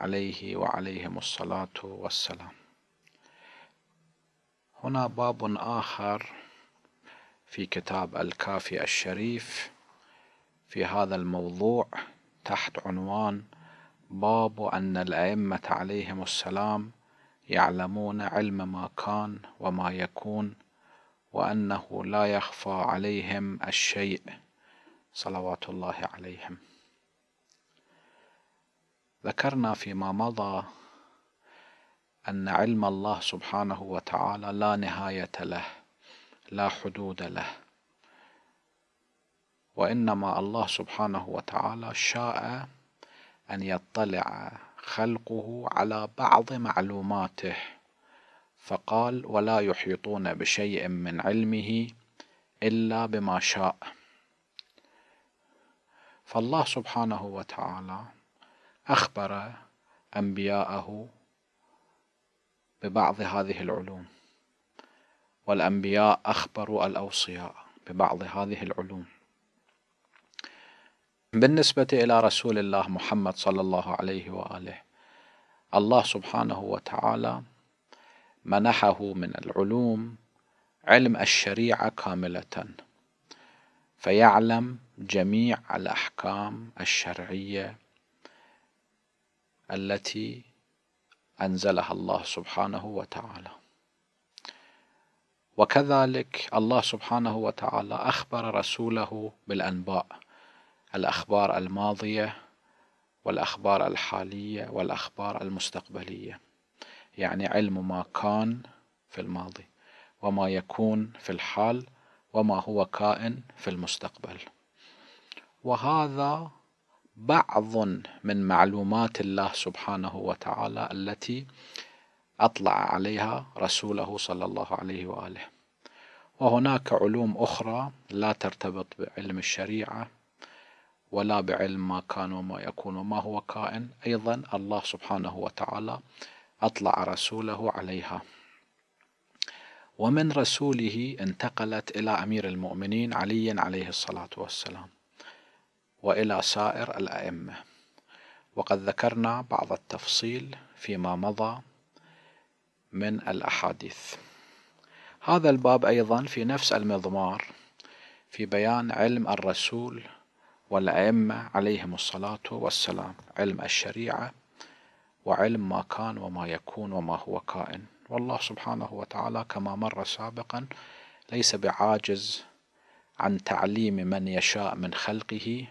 عليه وعليهم الصلاة والسلام هنا باب آخر في كتاب الكافي الشريف في هذا الموضوع تحت عنوان باب أن الأئمة عليهم السلام يعلمون علم ما كان وما يكون وأنه لا يخفى عليهم الشيء صلوات الله عليهم ذكرنا فيما مضى أن علم الله سبحانه وتعالى لا نهاية له لا حدود له وإنما الله سبحانه وتعالى شاء أن يطلع خلقه على بعض معلوماته فقال ولا يحيطون بشيء من علمه إلا بما شاء فالله سبحانه وتعالى أخبر أنبياءه ببعض هذه العلوم والأنبياء أخبروا الأوصياء ببعض هذه العلوم بالنسبة إلى رسول الله محمد صلى الله عليه وآله الله سبحانه وتعالى منحه من العلوم علم الشريعة كاملة فيعلم جميع الأحكام الشرعية التي أنزلها الله سبحانه وتعالى وكذلك الله سبحانه وتعالى أخبر رسوله بالأنباء الأخبار الماضية والأخبار الحالية والأخبار المستقبلية يعني علم ما كان في الماضي وما يكون في الحال وما هو كائن في المستقبل وهذا بعض من معلومات الله سبحانه وتعالى التي أطلع عليها رسوله صلى الله عليه وآله وهناك علوم أخرى لا ترتبط بعلم الشريعة ولا بعلم ما كان وما يكون وما هو كائن أيضا الله سبحانه وتعالى أطلع رسوله عليها ومن رسوله انتقلت إلى أمير المؤمنين علي عليه الصلاة والسلام وإلى سائر الأئمة وقد ذكرنا بعض التفصيل فيما مضى من الأحاديث هذا الباب أيضا في نفس المضمار في بيان علم الرسول والأئمة عليهم الصلاة والسلام علم الشريعة وعلم ما كان وما يكون وما هو كائن والله سبحانه وتعالى كما مر سابقا ليس بعاجز عن تعليم من يشاء من خلقه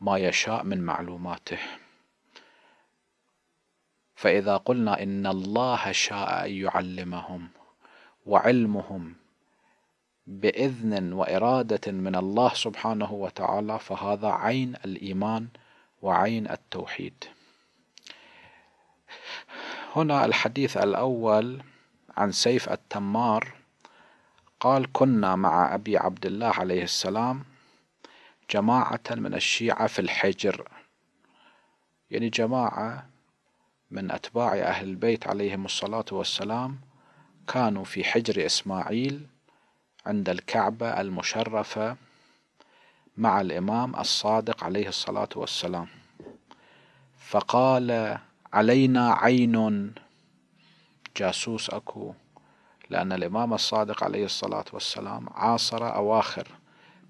ما يشاء من معلوماته فإذا قلنا إن الله شاء أن يعلمهم وعلمهم بإذن وإرادة من الله سبحانه وتعالى فهذا عين الإيمان وعين التوحيد. هنا الحديث الأول عن سيف التمار قال كنا مع أبي عبد الله عليه السلام جماعة من الشيعة في الحجر يعني جماعة من أتباع أهل البيت عليهم الصلاة والسلام كانوا في حجر إسماعيل عند الكعبة المشرفة مع الإمام الصادق عليه الصلاة والسلام فقال علينا عين جاسوس أكو لأن الإمام الصادق عليه الصلاة والسلام عاصر أواخر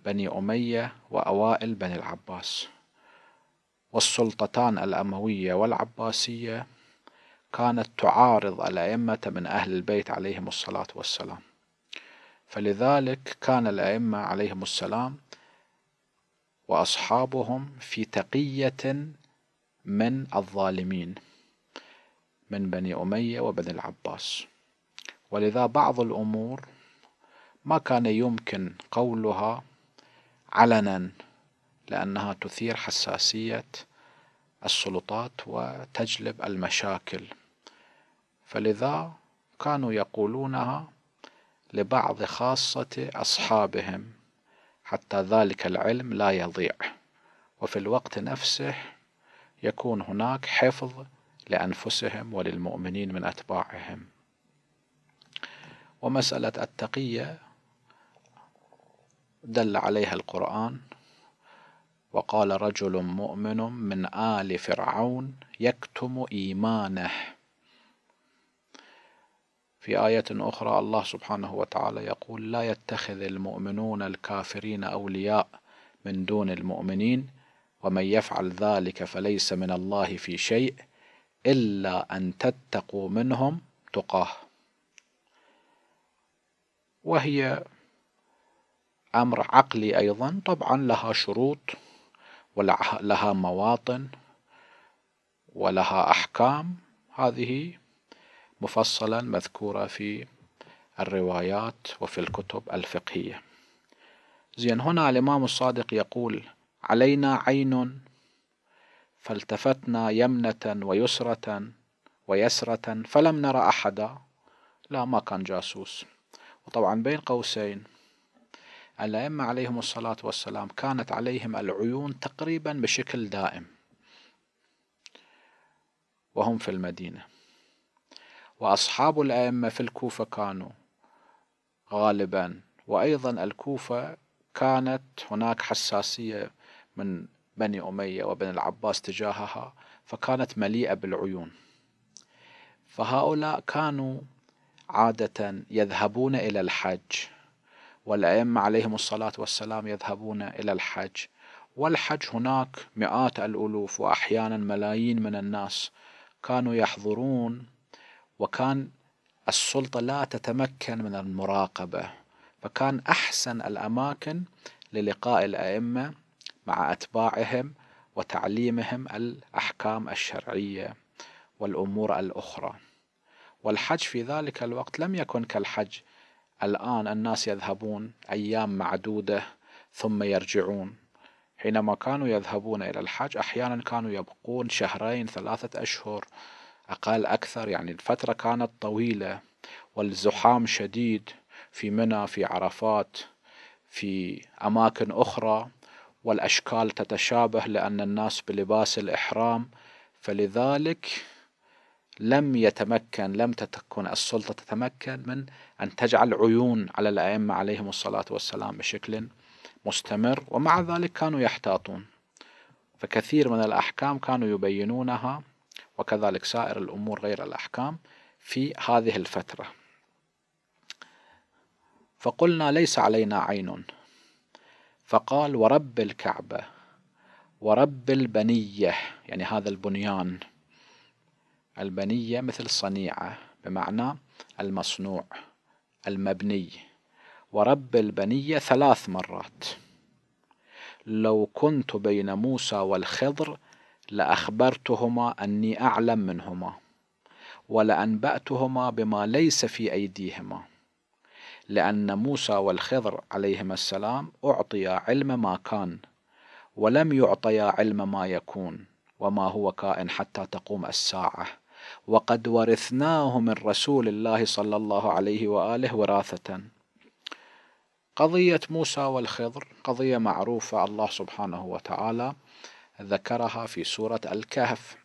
بني أمية وأوائل بني العباس والسلطتان الأموية والعباسية كانت تعارض الأئمة من أهل البيت عليهم الصلاة والسلام فلذلك كان الأئمة عليهم السلام وأصحابهم في تقية من الظالمين من بني أمية وبني العباس ولذا بعض الأمور ما كان يمكن قولها علنا لأنها تثير حساسية السلطات وتجلب المشاكل فلذا كانوا يقولونها لبعض خاصة أصحابهم حتى ذلك العلم لا يضيع وفي الوقت نفسه يكون هناك حفظ لأنفسهم وللمؤمنين من أتباعهم ومسألة التقية دل عليها القرآن وقال رجل مؤمن من آل فرعون يكتم إيمانه في آية أخرى الله سبحانه وتعالى يقول لا يتخذ المؤمنون الكافرين أولياء من دون المؤمنين ومن يفعل ذلك فليس من الله في شيء إلا أن تتقوا منهم تقاه وهي أمر عقلي أيضا طبعا لها شروط ولها مواطن ولها أحكام هذه مفصلا مذكورة في الروايات وفي الكتب الفقهية زين هنا الإمام الصادق يقول علينا عين فالتفتنا يمنة ويسرة ويسرة فلم نرى أحدا لا ما كان جاسوس وطبعا بين قوسين الأئمة عليهم الصلاة والسلام كانت عليهم العيون تقريبا بشكل دائم وهم في المدينة وأصحاب الأئمة في الكوفة كانوا غالبا وأيضا الكوفة كانت هناك حساسية من بني أمية وبني العباس تجاهها فكانت مليئة بالعيون فهؤلاء كانوا عادة يذهبون إلى الحج والأئمة عليهم الصلاة والسلام يذهبون إلى الحج والحج هناك مئات الألوف وأحيانا ملايين من الناس كانوا يحضرون وكان السلطة لا تتمكن من المراقبة فكان أحسن الأماكن للقاء الأئمة مع أتباعهم وتعليمهم الأحكام الشرعية والأمور الأخرى والحج في ذلك الوقت لم يكن كالحج الآن الناس يذهبون أيام معدودة ثم يرجعون حينما كانوا يذهبون إلى الحج أحيانا كانوا يبقون شهرين ثلاثة أشهر أقل أكثر يعني الفترة كانت طويلة والزحام شديد في منى في عرفات في أماكن أخرى والأشكال تتشابه لأن الناس بلباس الإحرام فلذلك لم يتمكن لم تتكن السلطة تتمكن من أن تجعل عيون على الأئمة عليهم الصلاة والسلام بشكل مستمر ومع ذلك كانوا يحتاطون فكثير من الأحكام كانوا يبينونها وكذلك سائر الأمور غير الأحكام في هذه الفترة فقلنا ليس علينا عين فقال ورب الكعبة ورب البنية يعني هذا البنيان البنية مثل صنيعة بمعنى المصنوع المبني ورب البنية ثلاث مرات لو كنت بين موسى والخضر لأخبرتهما أني أعلم منهما ولأنبأتهما بما ليس في أيديهما لأن موسى والخضر عليهما السلام أعطيا علم ما كان ولم يعطيا علم ما يكون وما هو كائن حتى تقوم الساعة وقد ورثناه من رسول الله صلى الله عليه واله وراثه قضيه موسى والخضر قضيه معروفه الله سبحانه وتعالى ذكرها في سوره الكهف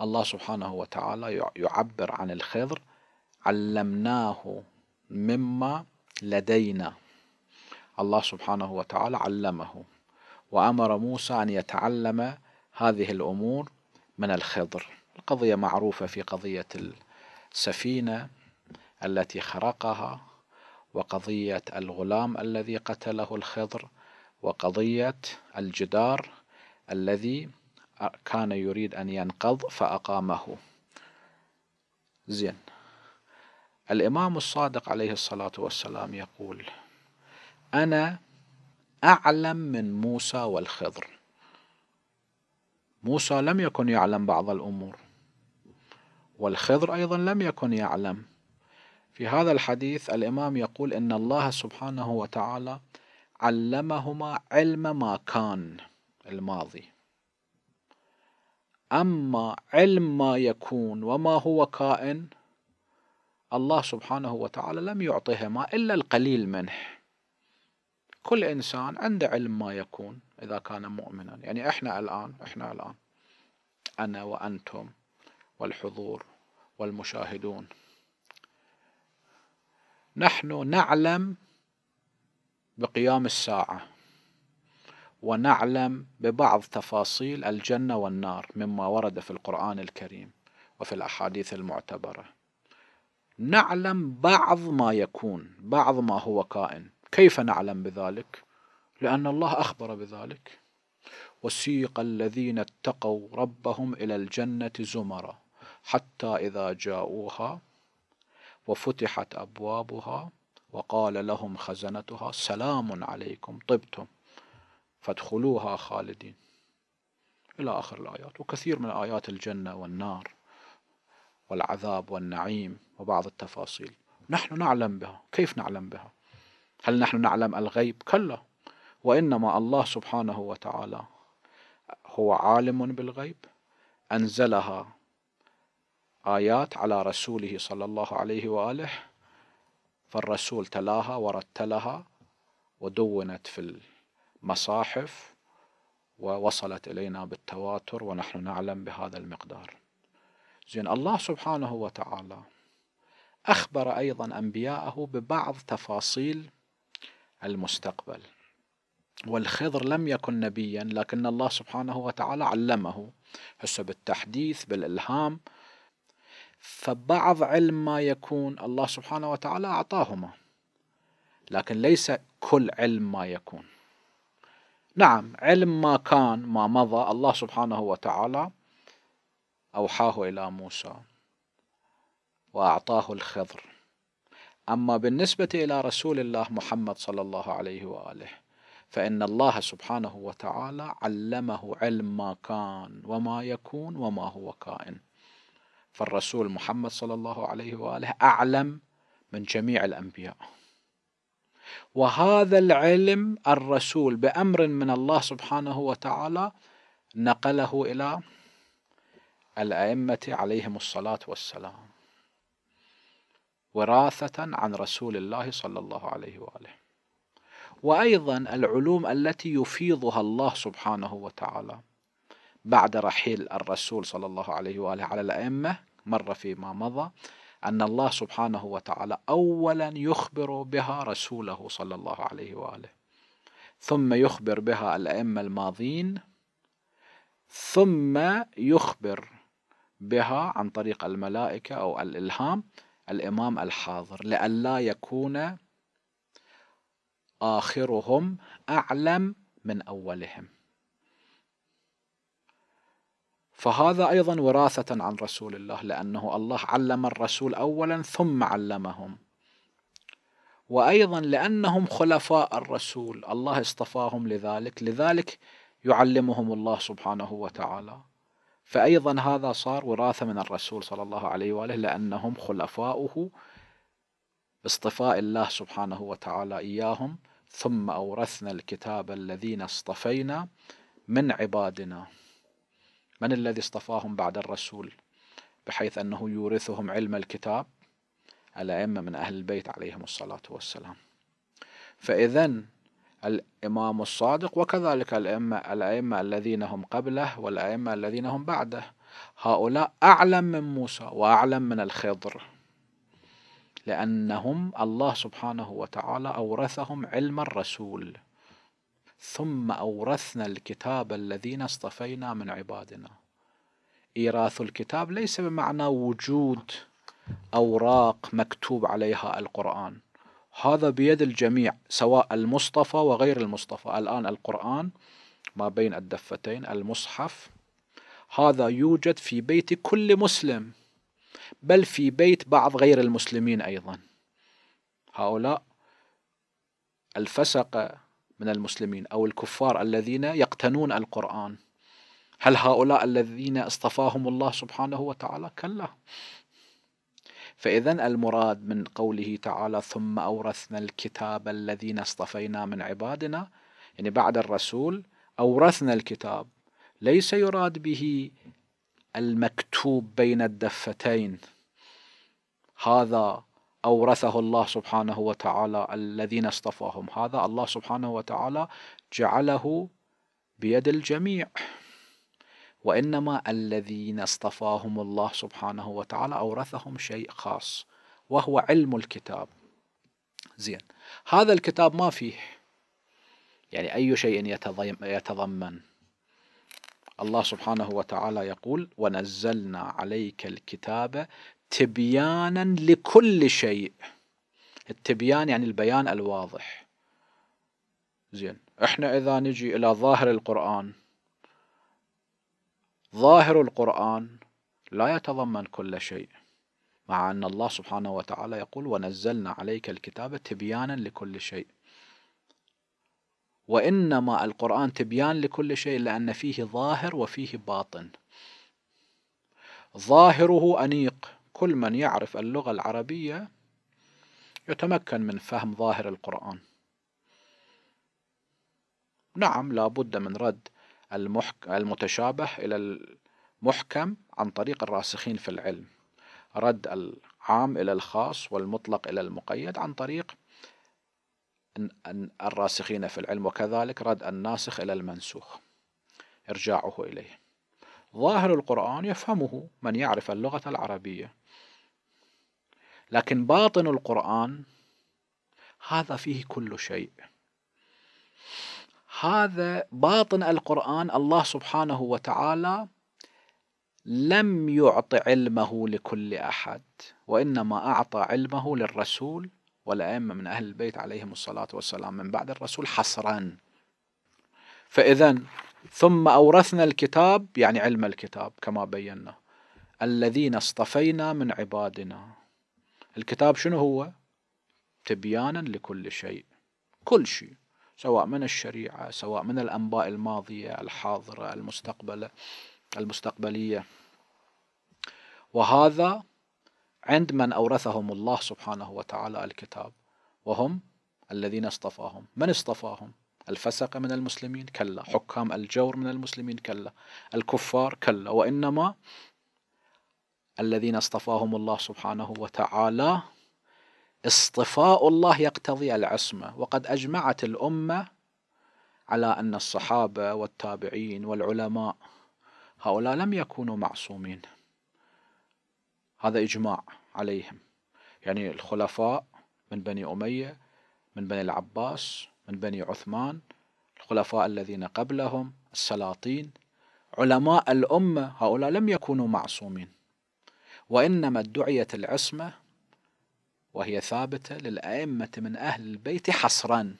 الله سبحانه وتعالى يعبر عن الخضر علمناه مما لدينا الله سبحانه وتعالى علمه وامر موسى ان يتعلم هذه الامور من الخضر القضية معروفة في قضية السفينة التي خرقها وقضية الغلام الذي قتله الخضر وقضية الجدار الذي كان يريد أن ينقض فأقامه زين الإمام الصادق عليه الصلاة والسلام يقول أنا أعلم من موسى والخضر موسى لم يكن يعلم بعض الأمور والخضر أيضا لم يكن يعلم في هذا الحديث الإمام يقول إن الله سبحانه وتعالى علمهما علم ما كان الماضي أما علم ما يكون وما هو كائن الله سبحانه وتعالى لم يعطهما إلا القليل منه كل إنسان عنده علم ما يكون إذا كان مؤمنا يعني إحنا الآن إحنا الآن أنا وأنتم والحضور والمشاهدون نحن نعلم بقيام الساعة ونعلم ببعض تفاصيل الجنة والنار مما ورد في القرآن الكريم وفي الأحاديث المعتبرة نعلم بعض ما يكون بعض ما هو كائن كيف نعلم بذلك لان الله اخبر بذلك وسيق الذين اتقوا ربهم الى الجنه زمرا حتى اذا جاءوها وفتحت ابوابها وقال لهم خزنتها سلام عليكم طبتم فادخلوها خالدين إلى آخر الآيات وكثير من آيات الجنة والنار والعذاب والنعيم وبعض التفاصيل نحن نعلم بها كيف نعلم بها هل نحن نعلم الغيب كلا وانما الله سبحانه وتعالى هو عالم بالغيب انزلها ايات على رسوله صلى الله عليه واله فالرسول تلاها ورتلها ودونت في المصاحف ووصلت الينا بالتواتر ونحن نعلم بهذا المقدار زين الله سبحانه وتعالى أخبر أيضا أنبياءه ببعض تفاصيل المستقبل والخضر لم يكن نبيا لكن الله سبحانه وتعالى علمه حسب بالتحديث بالإلهام فبعض علم ما يكون الله سبحانه وتعالى أعطاهما لكن ليس كل علم ما يكون نعم علم ما كان ما مضى الله سبحانه وتعالى أوحاه إلى موسى وأعطاه الخضر أما بالنسبة إلى رسول الله محمد صلى الله عليه وآله فإن الله سبحانه وتعالى علمه علم ما كان وما يكون وما هو كائن فالرسول محمد صلى الله عليه وآله أعلم من جميع الأنبياء وهذا العلم الرسول بأمر من الله سبحانه وتعالى نقله إلى الأئمة عليهم الصلاة والسلام وراثة عن رسول الله صلى الله عليه واله. وأيضا العلوم التي يفيضها الله سبحانه وتعالى بعد رحيل الرسول صلى الله عليه واله على الأئمة مر فيما مضى أن الله سبحانه وتعالى أولا يخبر بها رسوله صلى الله عليه واله. ثم يخبر بها الأئمة الماضين ثم يخبر بها عن طريق الملائكة أو الإلهام الإمام الحاضر لئلا يكون آخرهم أعلم من أولهم فهذا أيضا وراثة عن رسول الله لأنه الله علم الرسول أولا ثم علمهم وأيضا لأنهم خلفاء الرسول الله اصطفاهم لذلك لذلك يعلمهم الله سبحانه وتعالى فأيضا هذا صار وراثة من الرسول صلى الله عليه وآله لأنهم خلفاؤه باصطفاء الله سبحانه وتعالى إياهم ثم أورثنا الكتاب الذين اصطفينا من عبادنا من الذي اصطفاهم بعد الرسول بحيث أنه يورثهم علم الكتاب الأئمة من أهل البيت عليهم الصلاة والسلام فإذا الإمام الصادق وكذلك الأئمة الأئمة الذين هم قبله والأئمة الذين هم بعده هؤلاء أعلم من موسى وأعلم من الخضر لأنهم الله سبحانه وتعالى أورثهم علم الرسول ثم أورثنا الكتاب الذين اصطفينا من عبادنا إيراث الكتاب ليس بمعنى وجود أوراق مكتوب عليها القرآن هذا بيد الجميع سواء المصطفى وغير المصطفى الآن القرآن ما بين الدفتين المصحف هذا يوجد في بيت كل مسلم بل في بيت بعض غير المسلمين أيضا هؤلاء الفسقة من المسلمين أو الكفار الذين يقتنون القرآن هل هؤلاء الذين اصطفاهم الله سبحانه وتعالى كلا فإذا المراد من قوله تعالى ثم أورثنا الكتاب الذين اصطفينا من عبادنا يعني بعد الرسول أورثنا الكتاب ليس يراد به المكتوب بين الدفتين هذا أورثه الله سبحانه وتعالى الذين اصطفاهم هذا الله سبحانه وتعالى جعله بيد الجميع وإنما الذين اصطفاهم الله سبحانه وتعالى أورثهم شيء خاص وهو علم الكتاب زين هذا الكتاب ما فيه يعني أي شيء يتضمن الله سبحانه وتعالى يقول ونزلنا عليك الكتاب تبيانا لكل شيء التبيان يعني البيان الواضح زين احنا اذا نجي الى ظاهر القرآن ظاهر القرآن لا يتضمن كل شيء مع أن الله سبحانه وتعالى يقول ونزلنا عليك الكتاب تبيانا لكل شيء وإنما القرآن تبيان لكل شيء لأن فيه ظاهر وفيه باطن ظاهره أنيق كل من يعرف اللغة العربية يتمكن من فهم ظاهر القرآن نعم لا بد من رد المحك... المتشابه إلى المحكم عن طريق الراسخين في العلم رد العام إلى الخاص والمطلق إلى المقيد عن طريق الراسخين في العلم وكذلك رد الناسخ إلى المنسوخ إرجاعه إليه ظاهر القرآن يفهمه من يعرف اللغة العربية لكن باطن القرآن هذا فيه كل شيء هذا باطن القرآن الله سبحانه وتعالى لم يعط علمه لكل أحد وإنما أعطى علمه للرسول والأئمة من أهل البيت عليهم الصلاة والسلام من بعد الرسول حصرا فإذا ثم أورثنا الكتاب يعني علم الكتاب كما بينا الذين اصطفينا من عبادنا الكتاب شنو هو تبيانا لكل شيء كل شيء سواء من الشريعة سواء من الأنباء الماضية الحاضرة المستقبلة المستقبلية وهذا عند من أورثهم الله سبحانه وتعالى الكتاب وهم الذين اصطفاهم من اصطفاهم الفسقة من المسلمين كلا حكام الجور من المسلمين كلا الكفار كلا وإنما الذين اصطفاهم الله سبحانه وتعالى اصطفاء الله يقتضي العصمه وقد اجمعت الامه على ان الصحابه والتابعين والعلماء هؤلاء لم يكونوا معصومين هذا اجماع عليهم يعني الخلفاء من بني اميه من بني العباس من بني عثمان الخلفاء الذين قبلهم السلاطين علماء الامه هؤلاء لم يكونوا معصومين وانما ادعيت العصمه وهي ثابتة للأئمة من أهل البيت حصرا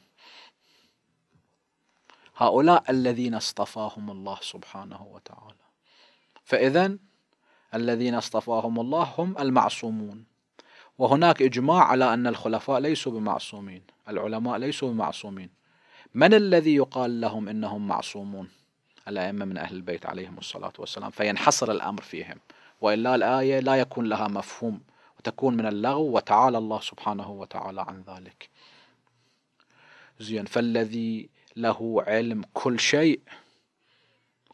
هؤلاء الذين اصطفاهم الله سبحانه وتعالى فإذا الذين اصطفاهم الله هم المعصومون وهناك إجماع على أن الخلفاء ليسوا بمعصومين العلماء ليسوا بمعصومين من الذي يقال لهم إنهم معصومون الأئمة من أهل البيت عليهم الصلاة والسلام فينحصر الأمر فيهم وإلا الآية لا يكون لها مفهوم تكون من اللغو وتعالى الله سبحانه وتعالى عن ذلك زين فالذي له علم كل شيء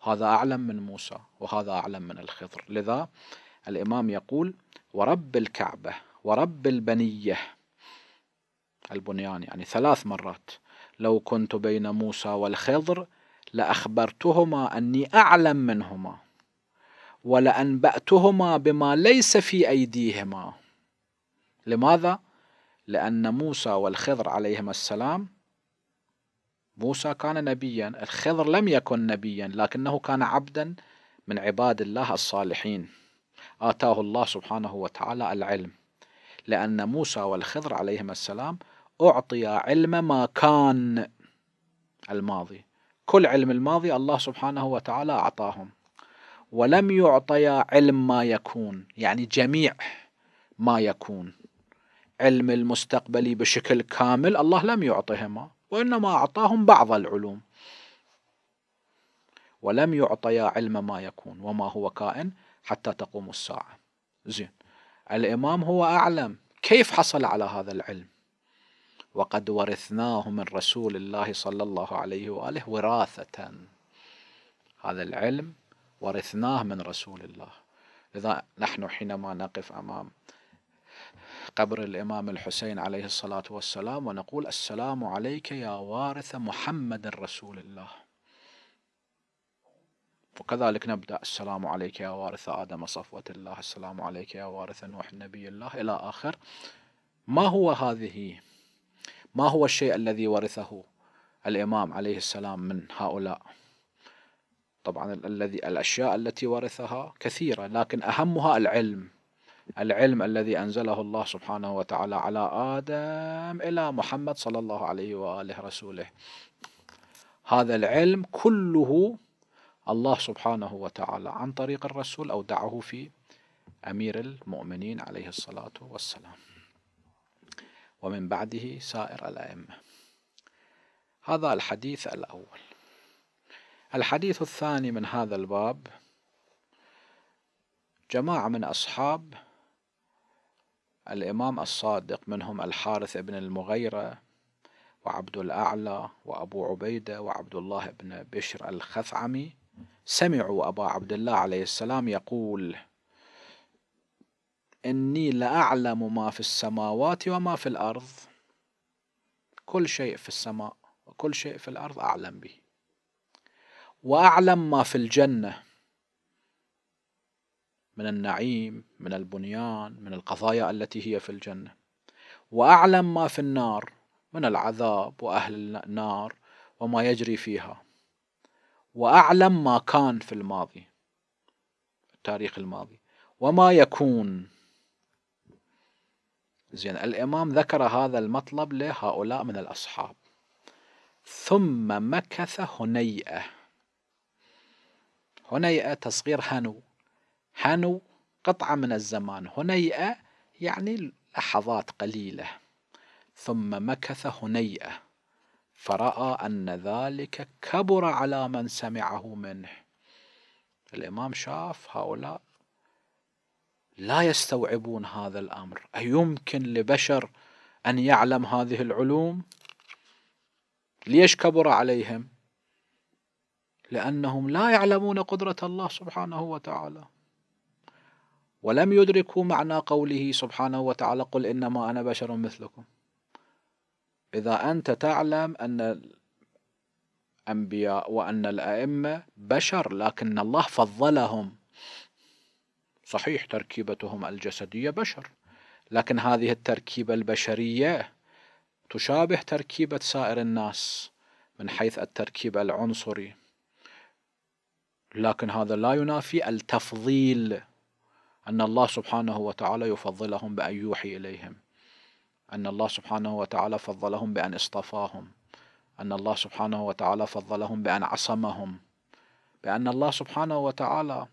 هذا أعلم من موسى وهذا أعلم من الخضر لذا الإمام يقول ورب الكعبة ورب البنية البنيان يعني ثلاث مرات لو كنت بين موسى والخضر لأخبرتهما أني أعلم منهما ولأنبأتهما بما ليس في أيديهما لماذا؟ لأن موسى والخضر عليهما السلام موسى كان نبيا الخضر لم يكن نبيا لكنه كان عبدا من عباد الله الصالحين آتاه الله سبحانه وتعالى العلم لأن موسى والخضر عليهما السلام أعطي علم ما كان الماضي كل علم الماضي الله سبحانه وتعالى أعطاهم ولم يعطيا علم ما يكون يعني جميع ما يكون علم المستقبل بشكل كامل الله لم يعطهما وإنما أعطاهم بعض العلوم ولم يعطيا علم ما يكون وما هو كائن حتى تقوم الساعة زين الإمام هو أعلم كيف حصل على هذا العلم وقد ورثناه من رسول الله صلى الله عليه وآله وراثة هذا العلم ورثناه من رسول الله لذا نحن حينما نقف أمام قبر الإمام الحسين عليه الصلاة والسلام ونقول السلام عليك يا وارث محمد رسول الله وكذلك نبدأ السلام عليك يا وارث آدم صفوة الله السلام عليك يا وارث نوح نبي الله إلى آخر ما هو هذه ما هو الشيء الذي ورثه الإمام عليه السلام من هؤلاء طبعا الذي الأشياء التي ورثها كثيرة لكن أهمها العلم العلم الذي أنزله الله سبحانه وتعالى على آدم إلى محمد صلى الله عليه وآله رسوله هذا العلم كله الله سبحانه وتعالى عن طريق الرسول أودعه في أمير المؤمنين عليه الصلاة والسلام ومن بعده سائر الأئمة هذا الحديث الأول الحديث الثاني من هذا الباب جماعة من أصحاب الإمام الصادق منهم الحارث بن المغيرة وعبد الأعلى وأبو عبيدة وعبد الله بن بشر الخثعمي سمعوا أبا عبد الله عليه السلام يقول إني لأعلم ما في السماوات وما في الأرض كل شيء في السماء وكل شيء في الأرض أعلم به وأعلم ما في الجنة من النعيم من البنيان من القضايا التي هي في الجنه واعلم ما في النار من العذاب واهل النار وما يجري فيها واعلم ما كان في الماضي التاريخ الماضي وما يكون زين الامام ذكر هذا المطلب لهؤلاء من الاصحاب ثم مكث هنيئه هنيئه تصغير هنو حانوا قطعة من الزمان هنيئة يعني لحظات قليلة ثم مكث هنيئة فرأى أن ذلك كبر على من سمعه منه الإمام شاف هؤلاء لا يستوعبون هذا الأمر أيمكن لبشر أن يعلم هذه العلوم ليش كبر عليهم لأنهم لا يعلمون قدرة الله سبحانه وتعالى ولم يدركوا معنى قوله سبحانه وتعالى قل إنما أنا بشر مثلكم إذا أنت تعلم أن الأنبياء وأن الأئمة بشر لكن الله فضلهم صحيح تركيبتهم الجسدية بشر لكن هذه التركيبة البشرية تشابه تركيبة سائر الناس من حيث التركيب العنصري لكن هذا لا ينافي التفضيل أن الله سبحانه وتعالى يفضلهم بأن يوحي إليهم أن الله سبحانه وتعالى فضلهم بأن اصطفاهم أن الله سبحانه وتعالى فضلهم بأن عصمهم بأن الله سبحانه وتعالى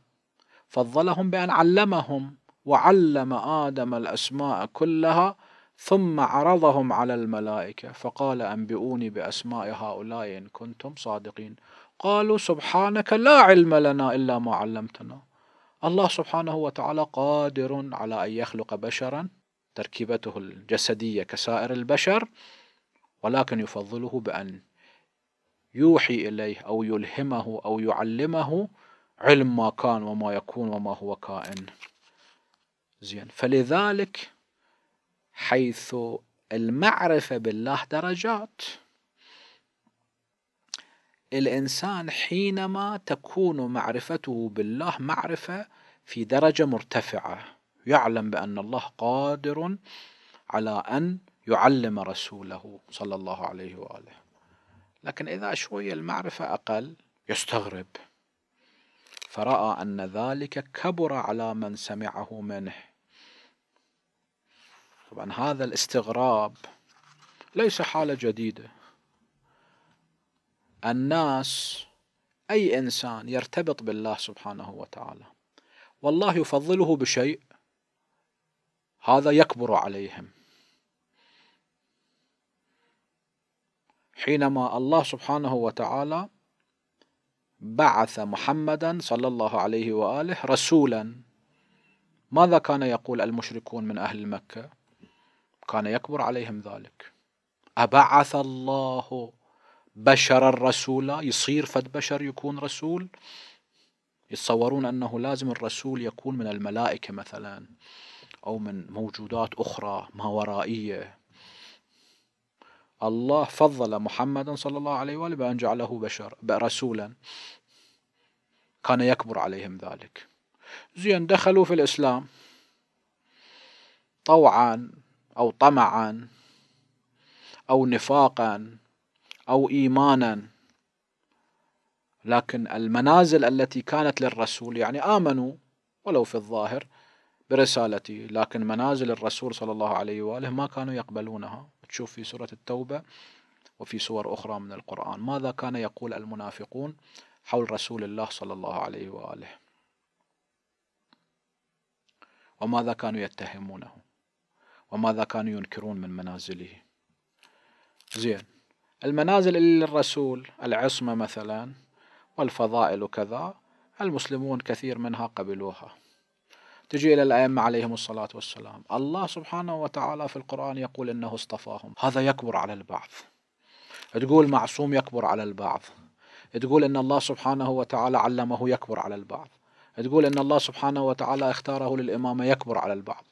فضلهم بأن علمهم وعلم آدم الأسماء كلها ثم عرضهم على الملائكة فقال أنبئوني بأسماء هؤلاء إن كنتم صادقين قالوا سبحانك لا علم لنا إلا ما علمتنا الله سبحانه وتعالى قادر على ان يخلق بشرا تركيبته الجسديه كسائر البشر ولكن يفضله بان يوحي اليه او يلهمه او يعلمه علم ما كان وما يكون وما هو كائن زين فلذلك حيث المعرفه بالله درجات الإنسان حينما تكون معرفته بالله معرفة في درجة مرتفعة يعلم بأن الله قادر على أن يعلم رسوله صلى الله عليه وآله لكن إذا شوية المعرفة أقل يستغرب فرأى أن ذلك كبر على من سمعه منه طبعا هذا الاستغراب ليس حالة جديدة الناس أي إنسان يرتبط بالله سبحانه وتعالى والله يفضله بشيء هذا يكبر عليهم حينما الله سبحانه وتعالى بعث محمدا صلى الله عليه وآله رسولا ماذا كان يقول المشركون من أهل مكة كان يكبر عليهم ذلك أبعث الله بشرا رسولا يصير فد بشر يكون رسول يتصورون أنه لازم الرسول يكون من الملائكة مثلا أو من موجودات أخرى ما ورائية الله فضل محمدا صلى الله عليه وآله بأن جعله بشر رسولا كان يكبر عليهم ذلك زين دخلوا في الإسلام طوعا أو طمعا أو نفاقا أو إيمانا لكن المنازل التي كانت للرسول يعني آمنوا ولو في الظاهر برسالتي لكن منازل الرسول صلى الله عليه وآله ما كانوا يقبلونها تشوف في سورة التوبة وفي سور أخرى من القرآن ماذا كان يقول المنافقون حول رسول الله صلى الله عليه وآله وماذا كانوا يتهمونه وماذا كانوا ينكرون من منازله زين المنازل اللي للرسول العصمة مثلا والفضائل وكذا المسلمون كثير منها قبلوها تجي إلى الأئمة عليهم الصلاة والسلام الله سبحانه وتعالى في القرآن يقول إنه اصطفاهم هذا يكبر على البعض تقول معصوم يكبر على البعض تقول إن الله سبحانه وتعالى علمه يكبر على البعض تقول إن الله سبحانه وتعالى اختاره للإمامة يكبر على البعض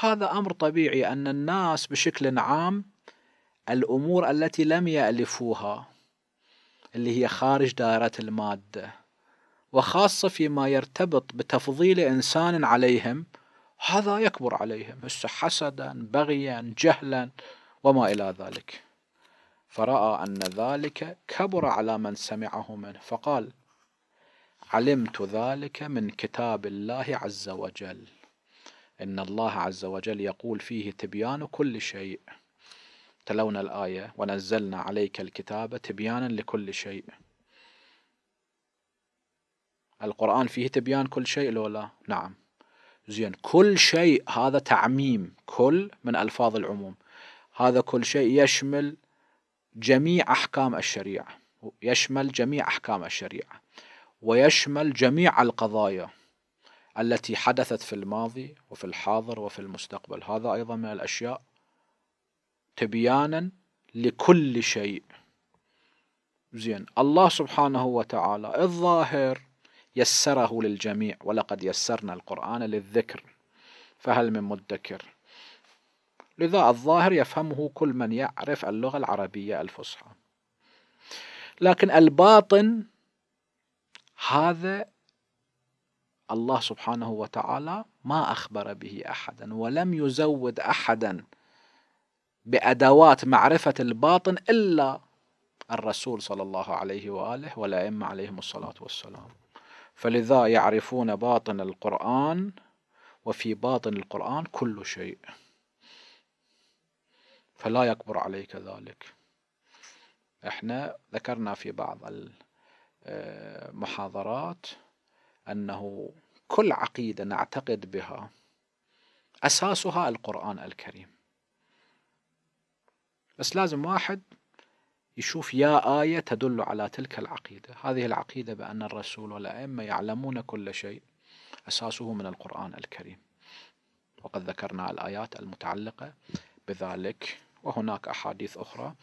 هذا أمر طبيعي أن الناس بشكل عام الأمور التي لم يألفوها اللي هي خارج دائرة المادة وخاصة فيما يرتبط بتفضيل إنسان عليهم هذا يكبر عليهم حسدا بغيا جهلا وما إلى ذلك فرأى أن ذلك كبر على من سمعه منه فقال علمت ذلك من كتاب الله عز وجل إن الله عز وجل يقول فيه تبيان كل شيء تلونا الآية ونزلنا عليك الكتاب تبيانا لكل شيء القرآن فيه تبيان كل شيء لو لا نعم زين كل شيء هذا تعميم كل من ألفاظ العموم هذا كل شيء يشمل جميع أحكام الشريعة يشمل جميع أحكام الشريعة ويشمل جميع القضايا التي حدثت في الماضي وفي الحاضر وفي المستقبل هذا أيضا من الأشياء تبيانا لكل شيء زين الله سبحانه وتعالى الظاهر يسره للجميع ولقد يسرنا القرآن للذكر فهل من مدكر لذا الظاهر يفهمه كل من يعرف اللغة العربية الفصحى لكن الباطن هذا الله سبحانه وتعالى ما أخبر به أحدا ولم يزود أحدا بأدوات معرفة الباطن إلا الرسول صلى الله عليه وآله والأئمة عليهم الصلاة والسلام فلذا يعرفون باطن القرآن وفي باطن القرآن كل شيء فلا يكبر عليك ذلك احنا ذكرنا في بعض المحاضرات آه، أنه كل عقيدة نعتقد بها أساسها القرآن الكريم بس لازم واحد يشوف يا آية تدل على تلك العقيدة هذه العقيدة بأن الرسول والأئمة يعلمون كل شيء أساسه من القرآن الكريم وقد ذكرنا الآيات المتعلقة بذلك وهناك أحاديث أخرى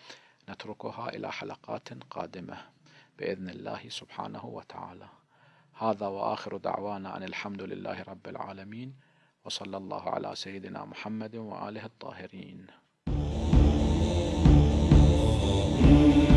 نتركها إلى حلقات قادمة بإذن الله سبحانه وتعالى هذا وآخر دعوانا أن الحمد لله رب العالمين وصلى الله على سيدنا محمد وآله الطاهرين Oh.